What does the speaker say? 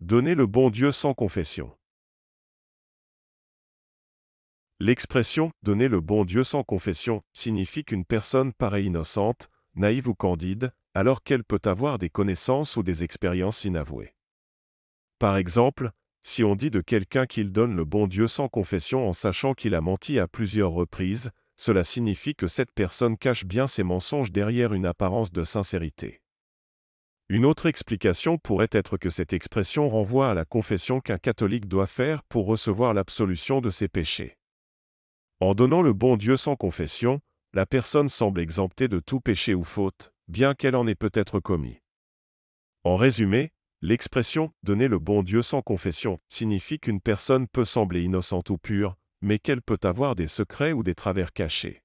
Donner le bon Dieu sans confession. L'expression donner le bon Dieu sans confession signifie qu'une personne paraît innocente, naïve ou candide, alors qu'elle peut avoir des connaissances ou des expériences inavouées. Par exemple, si on dit de quelqu'un qu'il donne le bon Dieu sans confession en sachant qu'il a menti à plusieurs reprises, cela signifie que cette personne cache bien ses mensonges derrière une apparence de sincérité. Une autre explication pourrait être que cette expression renvoie à la confession qu'un catholique doit faire pour recevoir l'absolution de ses péchés. En donnant le bon Dieu sans confession, la personne semble exemptée de tout péché ou faute, bien qu'elle en ait peut-être commis. En résumé, l'expression « donner le bon Dieu sans confession » signifie qu'une personne peut sembler innocente ou pure, mais qu'elle peut avoir des secrets ou des travers cachés.